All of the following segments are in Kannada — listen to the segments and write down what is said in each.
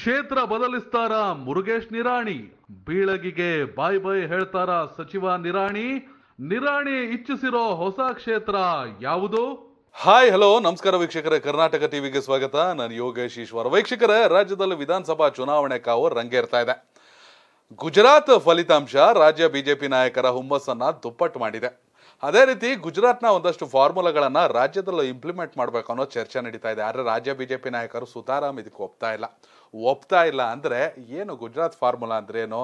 ಕ್ಷೇತ್ರ ಬದಲಿಸ್ತಾರ ಮುರುಗೇಶ್ ನಿರಾಣಿ ಬೀಳಗಿಗೆ ಬಾಯ್ ಬಾಯ್ ಹೇಳ್ತಾರ ಸಚಿವ ನಿರಾಣಿ ನಿರಾಣಿ ಇಚ್ಛಿಸಿರೋ ಹೊಸ ಕ್ಷೇತ್ರ ಯಾವುದು ಹಾಯ್ ಹಲೋ ನಮಸ್ಕಾರ ವೀಕ್ಷಕರೇ ಕರ್ನಾಟಕ ಟಿವಿಗೆ ಸ್ವಾಗತ ನಾನು ಯೋಗೇಶ್ ಈಶ್ವರ ವೀಕ್ಷಕರೇ ರಾಜ್ಯದಲ್ಲಿ ವಿಧಾನಸಭಾ ಚುನಾವಣೆ ಕಾವು ರಂಗೇರ್ತಾ ಇದೆ ಗುಜರಾತ್ ಫಲಿತಾಂಶ ರಾಜ್ಯ ಬಿಜೆಪಿ ನಾಯಕರ ಹುಮ್ಮಸ್ಸನ್ನ ದುಪ್ಪಟ್ಟು ಮಾಡಿದೆ ಅದೇ ರೀತಿ ಗುಜರಾತ್ನ ಒಂದಷ್ಟು ಫಾರ್ಮುಲಾಗಳನ್ನು ರಾಜ್ಯದಲ್ಲೂ ಇಂಪ್ಲಿಮೆಂಟ್ ಮಾಡಬೇಕು ಅನ್ನೋ ಚರ್ಚೆ ನಡೀತಾ ಇದೆ ಆದರೆ ರಾಜ್ಯ ಬಿಜೆಪಿ ನಾಯಕರು ಸುತಾರಾಮ್ ಇದಕ್ಕೆ ಒಪ್ತಾ ಇಲ್ಲ ಒಪ್ತಾ ಇಲ್ಲ ಅಂದರೆ ಏನು ಗುಜರಾತ್ ಫಾರ್ಮುಲಾ ಏನು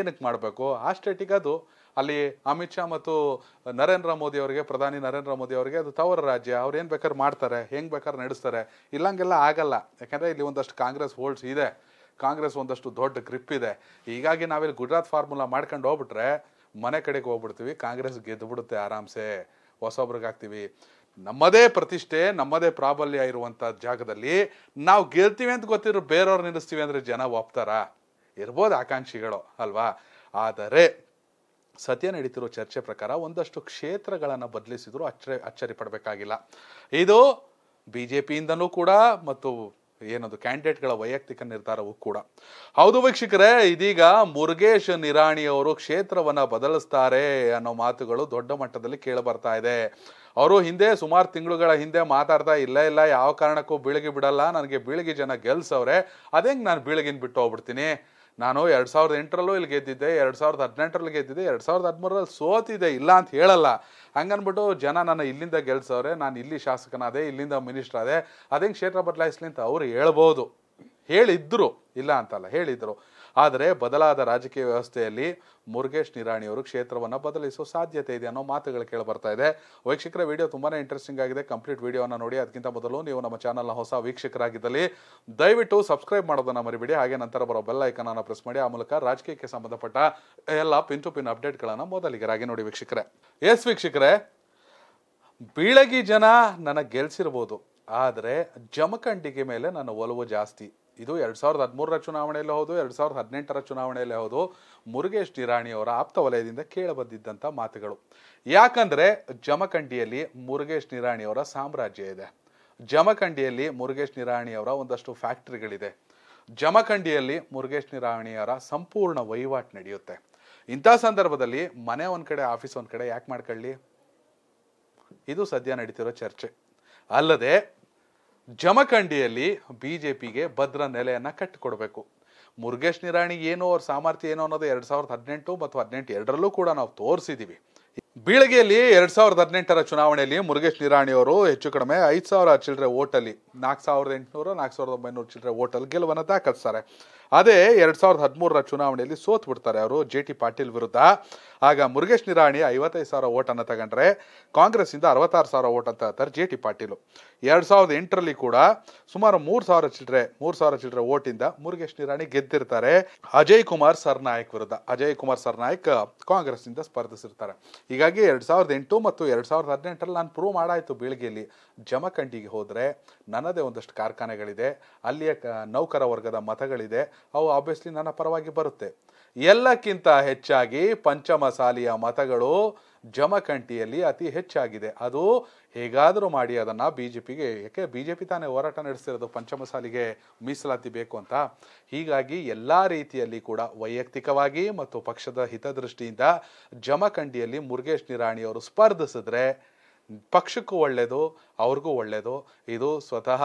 ಏನಕ್ಕೆ ಮಾಡಬೇಕು ಆ ಸ್ಟೇಟಿಗೆ ಅದು ಅಲ್ಲಿ ಅಮಿತ್ ಶಾ ಮತ್ತು ನರೇಂದ್ರ ಮೋದಿ ಅವರಿಗೆ ಪ್ರಧಾನಿ ನರೇಂದ್ರ ಮೋದಿ ಅವರಿಗೆ ಅದು ತವರ ರಾಜ್ಯ ಅವ್ರು ಏನು ಬೇಕಾದ್ರೆ ಮಾಡ್ತಾರೆ ಹೆಂಗೆ ಬೇಕಾದ್ರೆ ನಡೆಸ್ತಾರೆ ಇಲ್ಲಂಗೆಲ್ಲ ಆಗಲ್ಲ ಯಾಕಂದರೆ ಇಲ್ಲಿ ಒಂದಷ್ಟು ಕಾಂಗ್ರೆಸ್ ಹೋಲ್ಡ್ಸ್ ಇದೆ ಕಾಂಗ್ರೆಸ್ ಒಂದಷ್ಟು ದೊಡ್ಡ ಗ್ರಿಪ್ ಇದೆ ಹೀಗಾಗಿ ನಾವಿಲ್ಲಿ ಗುಜರಾತ್ ಫಾರ್ಮುಲಾ ಮಾಡ್ಕೊಂಡು ಹೋಗ್ಬಿಟ್ರೆ ಮನೆ ಕಡೆಗೆ ಹೋಗ್ಬಿಡ್ತೀವಿ ಕಾಂಗ್ರೆಸ್ ಗೆದ್ದುಬಿಡುತ್ತೆ ಆರಾಮ್ಸೆ ಹೊಸೊಬ್ರಿಗೆ ಆಗ್ತೀವಿ ನಮ್ಮದೇ ಪ್ರತಿಷ್ಠೆ ನಮ್ಮದೇ ಪ್ರಾಬಲ್ಯ ಇರುವಂಥ ಜಾಗದಲ್ಲಿ ನಾವು ಗೆಲ್ತೀವಿ ಅಂತ ಗೊತ್ತಿರೋ ಬೇರೆಯವ್ರು ನಿಲ್ಲಿಸ್ತೀವಿ ಅಂದರೆ ಜನ ಒಪ್ತಾರಾ ಇರ್ಬೋದು ಆಕಾಂಕ್ಷಿಗಳು ಅಲ್ವಾ ಆದರೆ ಸದ್ಯ ನಡೀತಿರೋ ಚರ್ಚೆ ಪ್ರಕಾರ ಒಂದಷ್ಟು ಕ್ಷೇತ್ರಗಳನ್ನು ಬದಲಿಸಿದ್ರು ಅಚ್ಚರಿ ಅಚ್ಚರಿ ಪಡಬೇಕಾಗಿಲ್ಲ ಇದು ಬಿ ಜೆ ಪಿಯಿಂದನೂ ಕೂಡ ಮತ್ತು ಏನದು ಕ್ಯಾಂಡಿಡೇಟ್ಗಳ ವೈಯಕ್ತಿಕ ನಿರ್ಧಾರವೂ ಕೂಡ ಹೌದು ವೀಕ್ಷಕರೇ ಇದೀಗ ಮುರುಗೇಶ್ ನಿರಾಣಿ ಅವರು ಕ್ಷೇತ್ರವನ್ನ ಬದಲಿಸ್ತಾರೆ ಅನ್ನೋ ಮಾತುಗಳು ದೊಡ್ಡ ಮಟ್ಟದಲ್ಲಿ ಬರ್ತಾ ಇದೆ ಅವರು ಹಿಂದೆ ಸುಮಾರು ತಿಂಗಳುಗಳ ಹಿಂದೆ ಮಾತಾಡ್ತಾ ಇಲ್ಲ ಇಲ್ಲ ಯಾವ ಕಾರಣಕ್ಕೂ ಬೀಳಿಗೆ ಬಿಡಲ್ಲ ನನಗೆ ಬೀಳಿಗೆ ಜನ ಗೆಲ್ಸವ್ರೆ ಅದೇ ನಾನು ಬೀಳ್ಗಿನ ಬಿಟ್ಟು ಹೋಗ್ಬಿಡ್ತೀನಿ ನಾನು ಎರಡು ಸಾವಿರದ ಎಂಟರಲ್ಲೂ ಇಲ್ಲಿ ಗೆದ್ದಿದ್ದೆ ಎರಡು ಸಾವಿರದ ಹದಿನೆಂಟರಲ್ಲಿ ಗೆದ್ದಿದ್ದೆ ಎರಡು ಸಾವಿರದ ಹದಿಮೂರರಲ್ಲಿ ಸೋತಿದೆ ಇಲ್ಲ ಅಂತ ಹೇಳಲ್ಲ ಹಂಗನ್ಬಿಟ್ಟು ಜನ ನನ್ನ ಇಲ್ಲಿಂದ ಗೆಲ್ಸವ್ರೆ ನಾನು ಇಲ್ಲಿ ಶಾಸಕನಾದೆ ಇಲ್ಲಿಂದ ಮಿನಿಸ್ಟರ್ ಅದೇ ಅದೇನು ಕ್ಷೇತ್ರ ಬದಲಾಯಿಸ್ಲಿ ಅಂತ ಅವರು ಹೇಳ್ಬೋದು ಹೇಳಿದ್ರು ಇಲ್ಲ ಅಂತಲ್ಲ ಹೇಳಿದರು ಆದರೆ ಬದಲಾದ ರಾಜಕೀಯ ವ್ಯವಸ್ಥೆಯಲ್ಲಿ ಮುರುಗೇಶ್ ನಿರಾಣಿಯವರು ಕ್ಷೇತ್ರವನ್ನು ಬದಲಿಸುವ ಸಾಧ್ಯತೆ ಇದೆ ಅನ್ನೋ ಮಾತುಗಳು ಕೇಳಿ ಬರ್ತಾ ಇದೆ ವೀಕ್ಷಕರ ವಿಡಿಯೋ ತುಂಬಾ ಇಂಟ್ರೆಸ್ಟಿಂಗ್ ಆಗಿದೆ ಕಂಪ್ಲೀಟ್ ವಿಡಿಯೋನ ನೋಡಿ ಅದಕ್ಕಿಂತ ಮೊದಲು ನೀವು ನಮ್ಮ ಚಾನಲ್ನ ಹೊಸ ವೀಕ್ಷಕರಾಗಿದ್ದಲ್ಲಿ ದಯವಿಟ್ಟು ಸಬ್ಸ್ಕ್ರೈಬ್ ಮಾಡೋದನ್ನ ಮರಿಬೇಡಿ ಹಾಗೆ ನಂತರ ಬರೋ ಬೆಲ್ ಐಕನನ್ನು ಪ್ರೆಸ್ ಮಾಡಿ ಆ ಮೂಲಕ ರಾಜಕೀಯಕ್ಕೆ ಸಂಬಂಧಪಟ್ಟ ಎಲ್ಲ ಪಿನ್ ಟು ಪಿನ್ ಅಪ್ಡೇಟ್ಗಳನ್ನು ಮೊದಲಿಗರಾಗಿ ನೋಡಿ ವೀಕ್ಷಕರೇ ಎಸ್ ವೀಕ್ಷಕರೇ ಬೀಳಗಿ ಜನ ನನಗೆ ಗೆಲ್ಸಿರ್ಬೋದು ಆದರೆ ಜಮಖಂಡಿಗೆ ಮೇಲೆ ನನ್ನ ಒಲವು ಜಾಸ್ತಿ ಇದು ಎರಡು ಸಾವಿರದ ಹದಿಮೂರರ ಚುನಾವಣೆಯಲ್ಲಿ ಹೌದು ಎರಡು ಸಾವಿರದ ಹದಿನೆಂಟರ ಚುನಾವಣೆಯಲ್ಲಿ ಹೌದು ಮುರುಗೇಶ್ ಅವರ ಆಪ್ತ ವಲಯದಿಂದ ಕೇಳಬಂದಿದ್ದಂಥ ಮಾತುಗಳು ಯಾಕಂದರೆ ಜಮಖಂಡಿಯಲ್ಲಿ ಮುರುಗೇಶ್ ಅವರ ಸಾಮ್ರಾಜ್ಯ ಇದೆ ಜಮಖಂಡಿಯಲ್ಲಿ ಮುರುಗೇಶ್ ಅವರ ಒಂದಷ್ಟು ಫ್ಯಾಕ್ಟರಿಗಳಿದೆ ಜಮಖಂಡಿಯಲ್ಲಿ ಮುರುಗೇಶ್ ಅವರ ಸಂಪೂರ್ಣ ವಹಿವಾಟು ನಡೆಯುತ್ತೆ ಇಂಥ ಸಂದರ್ಭದಲ್ಲಿ ಮನೆ ಒಂದು ಕಡೆ ಆಫೀಸ್ ಒಂದು ಕಡೆ ಯಾಕೆ ಮಾಡ್ಕೊಳ್ಳಿ ಇದು ಸದ್ಯ ನಡೀತಿರೋ ಚರ್ಚೆ ಅಲ್ಲದೆ ಜಮಖಂಡಿಯಲ್ಲಿ ಬಿಜೆಪಿಗೆ ಭದ್ರ ನೆಲೆಯನ್ನು ಕಟ್ಟಿಕೊಡ್ಬೇಕು ಮುರುಗೇಶ್ ನಿರಾಣಿ ಏನು ಅವ್ರ ಸಾಮರ್ಥ್ಯ ಏನು ಅನ್ನೋದು ಎರಡ್ ಸಾವಿರದ ಹದಿನೆಂಟು ಮತ್ತು ಹದಿನೆಂಟು ಎರಡರಲ್ಲೂ ಕೂಡ ನಾವು ತೋರಿಸಿದ್ದೀವಿ ಬೀಳಿಗೆಯಲ್ಲಿ ಎರಡ್ ಸಾವಿರದ ಹದಿನೆಂಟರ ಚುನಾವಣೆಯಲ್ಲಿ ಮುರುಗೇಶ್ ನಿರಾಣಿ ಅವರು ಹೆಚ್ಚು ಕಡಿಮೆ ಐದು ಸಾವಿರ ಚಿಲ್ಲರೆ ಓಟಲ್ಲಿ ನಾಲ್ಕು ಸಾವಿರದ ಎಂಟುನೂರು ನಾಲ್ಕು ಸಾವಿರದ ಒಂಬೈನೂರು ಚಿಲ್ಲರೆ ಓಟಲ್ ಗೆಲುವನ್ನು ದಾಖಲಿಸ್ತಾರೆ ಅದೇ ಎರಡ್ ಸಾವಿರದ ಹದಿಮೂರರ ಚುನಾವಣೆಯಲ್ಲಿ ಸೋತ್ ಬಿಡ್ತಾರೆ ಅವರು ಜೆ ಟಿ ಪಾಟೀಲ್ ವಿರುದ್ಧ ಆಗ ಮುರುಗೇಶ್ ನಿರಾಣಿ ಐವತ್ತೈದು ಸಾವಿರ ಓಟನ್ನು ತಗೊಂಡ್ರೆ ಕಾಂಗ್ರೆಸ್ಸಿಂದ ಅರವತ್ತಾರು ಸಾವಿರ ಓಟ್ ಅಂತ ಹೇಳ್ತಾರೆ ಜೆ ಟಿ ಪಾಟೀಲು ಎರಡು ಸಾವಿರದ ಎಂಟರಲ್ಲಿ ಕೂಡ ಸುಮಾರು ಮೂರು ಸಾವಿರ ಚಿಲ್ಲರೆ ಮೂರು ಸಾವಿರ ಚಿಲ್ಲರೆ ಓಟಿಂದ ಮುರುಗೇಶ್ ನಿರಾಣಿ ಗೆದ್ದಿರ್ತಾರೆ ಅಜಯ್ ಕುಮಾರ್ ಸರ್ನಾಯಕ್ ವಿರುದ್ಧ ಅಜಯ್ ಕುಮಾರ್ ಸರ್ನಾಯಕ್ ಕಾಂಗ್ರೆಸ್ನಿಂದ ಸ್ಪರ್ಧಿಸಿರ್ತಾರೆ ಹೀಗಾಗಿ ಎರಡು ಸಾವಿರದ ಎಂಟು ಮತ್ತು ಎರಡು ಸಾವಿರದ ಹದಿನೆಂಟರಲ್ಲಿ ನಾನು ಪ್ರೂವ್ ಮಾಡಾಯಿತು ಬೆಳಗ್ಗೆಯಲ್ಲಿ ಜಮಖಂಡಿಗೆ ಹೋದರೆ ನನ್ನದೇ ಒಂದಷ್ಟು ಕಾರ್ಖಾನೆಗಳಿದೆ ಅಲ್ಲಿಯ ನೌಕರ ವರ್ಗದ ಮತಗಳಿದೆ ಅವು ಆಬ್ವಿಯಸ್ಲಿ ನನ್ನ ಪರವಾಗಿ ಬರುತ್ತೆ ಎಲ್ಲಕ್ಕಿಂತ ಹೆಚ್ಚಾಗಿ ಪಂಚಮಸಾಲಿಯ ಮತಗಳು ಜಮಖಂಟಿಯಲ್ಲಿ ಅತಿ ಹೆಚ್ಚಾಗಿದೆ ಅದು ಹೇಗಾದರೂ ಮಾಡಿ ಅದನ್ನು ಬಿ ಜೆ ಪಿಗೆ ಯಾಕೆ ಬಿ ಜೆ ಪಿ ತಾನೇ ಹೋರಾಟ ನಡೆಸ್ತಿರೋದು ಪಂಚಮಸಾಲಿಗೆ ಮೀಸಲಾತಿ ಬೇಕು ಅಂತ ಹೀಗಾಗಿ ಎಲ್ಲ ರೀತಿಯಲ್ಲಿ ಕೂಡ ವೈಯಕ್ತಿಕವಾಗಿ ಮತ್ತು ಪಕ್ಷದ ಹಿತದೃಷ್ಟಿಯಿಂದ ಜಮಖಂಡಿಯಲ್ಲಿ ಮುರುಗೇಶ್ ನಿರಾಣಿಯವರು ಸ್ಪರ್ಧಿಸಿದ್ರೆ ಪಕ್ಷಕ್ಕೂ ಒಳ್ಳೆಯದು ಅವ್ರಿಗೂ ಒಳ್ಳೆಯದು ಇದು ಸ್ವತಃ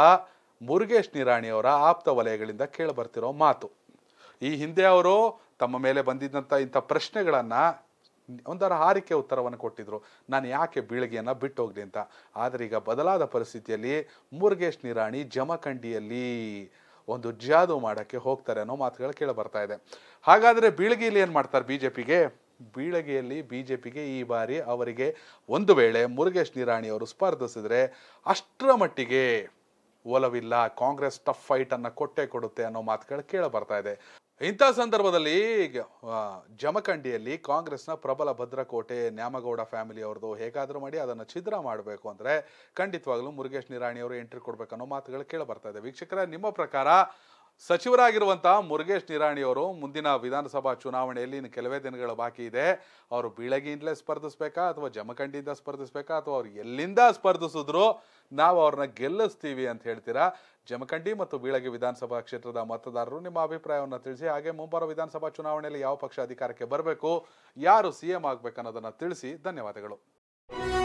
ಮುರುಗೇಶ್ ನಿರಾಣಿಯವರ ಆಪ್ತ ವಲಯಗಳಿಂದ ಕೇಳಿ ಬರ್ತಿರೋ ಮಾತು ಈ ಹಿಂದೆ ಅವರು ತಮ್ಮ ಮೇಲೆ ಬಂದಿದ್ದಂಥ ಇಂಥ ಪ್ರಶ್ನೆಗಳನ್ನು ಒಂದರ ಹಾರಿಕೆ ಉತ್ತರವನ್ನು ಕೊಟ್ಟಿದ್ರು ನಾನು ಯಾಕೆ ಬೀಳಿಗೆಯನ್ನು ಬಿಟ್ಟು ಹೋಗಲಿ ಅಂತ ಆದರೆ ಈಗ ಬದಲಾದ ಪರಿಸ್ಥಿತಿಯಲ್ಲಿ ಮುರುಗೇಶ್ ನಿರಾಣಿ ಜಮಖಂಡಿಯಲ್ಲಿ ಒಂದು ಜಾದು ಮಾಡೋಕ್ಕೆ ಹೋಗ್ತಾರೆ ಅನ್ನೋ ಮಾತುಗಳು ಕೇಳಿ ಬರ್ತಾ ಇದೆ ಹಾಗಾದರೆ ಬೀಳಿಗೆಯಲ್ಲಿ ಏನು ಮಾಡ್ತಾರೆ ಬಿ ಜೆ ಪಿಗೆ ಬೀಳಿಗೆಯಲ್ಲಿ ಬಿ ಜೆ ಪಿಗೆ ಈ ಬಾರಿ ಅವರಿಗೆ ಒಂದು ವೇಳೆ ಮುರುಗೇಶ್ ನಿರಾಣಿಯವರು ಸ್ಪರ್ಧಿಸಿದ್ರೆ ಅಷ್ಟರ ಮಟ್ಟಿಗೆ ಒಲವಿಲ್ಲ ಕಾಂಗ್ರೆಸ್ ಟಫ್ ಫೈಟ್ ಅನ್ನ ಕೊಟ್ಟೆ ಕೊಡುತ್ತೆ ಅನ್ನೋ ಮಾತುಗಳು ಕೇಳ ಬರ್ತಾ ಇದೆ ಇಂಥ ಸಂದರ್ಭದಲ್ಲಿ ಜಮಖಂಡಿಯಲ್ಲಿ ಕಾಂಗ್ರೆಸ್ನ ಪ್ರಬಲ ಭದ್ರಕೋಟೆ ನ್ಯಾಮಗೌಡ ಫ್ಯಾಮಿಲಿ ಅವ್ರದ್ದು ಹೇಗಾದರೂ ಮಾಡಿ ಅದನ್ನು ಛಿದ್ರ ಮಾಡಬೇಕು ಅಂದರೆ ಖಂಡಿತವಾಗ್ಲೂ ಮುರುಗೇಶ್ ನಿರಾಣಿ ಅವರು ಎಂಟ್ರಿ ಅನ್ನೋ ಮಾತುಗಳು ಕೇಳ ಬರ್ತಾ ಇದೆ ವೀಕ್ಷಕರ ನಿಮ್ಮ ಪ್ರಕಾರ ಸಚಿವರಾಗಿರುವಂತಹ ಮುರುಗೇಶ್ ಅವರು ಮುಂದಿನ ವಿಧಾನಸಭಾ ಚುನಾವಣೆಯಲ್ಲಿ ಇನ್ನು ಕೆಲವೇ ದಿನಗಳ ಬಾಕಿ ಇದೆ ಅವರು ಬೀಳಗಿಯಿಂದಲೇ ಸ್ಪರ್ಧಿಸ್ಬೇಕಾ ಅಥವಾ ಜಮಖಂಡಿಯಿಂದ ಸ್ಪರ್ಧಿಸ್ಬೇಕಾ ಅಥವಾ ಅವ್ರು ಎಲ್ಲಿಂದ ಸ್ಪರ್ಧಿಸಿದ್ರು ನಾವು ಅವ್ರನ್ನ ಗೆಲ್ಲಿಸ್ತೀವಿ ಅಂತ ಹೇಳ್ತೀರಾ ಜಮಖಂಡಿ ಮತ್ತು ಬೀಳಗಿ ವಿಧಾನಸಭಾ ಕ್ಷೇತ್ರದ ಮತದಾರರು ನಿಮ್ಮ ಅಭಿಪ್ರಾಯವನ್ನು ತಿಳಿಸಿ ಹಾಗೆ ಮುಂಬರುವ ವಿಧಾನಸಭಾ ಚುನಾವಣೆಯಲ್ಲಿ ಯಾವ ಪಕ್ಷ ಅಧಿಕಾರಕ್ಕೆ ಬರಬೇಕು ಯಾರು ಸಿ ಎಂ ಆಗಬೇಕನ್ನೋದನ್ನು ತಿಳಿಸಿ ಧನ್ಯವಾದಗಳು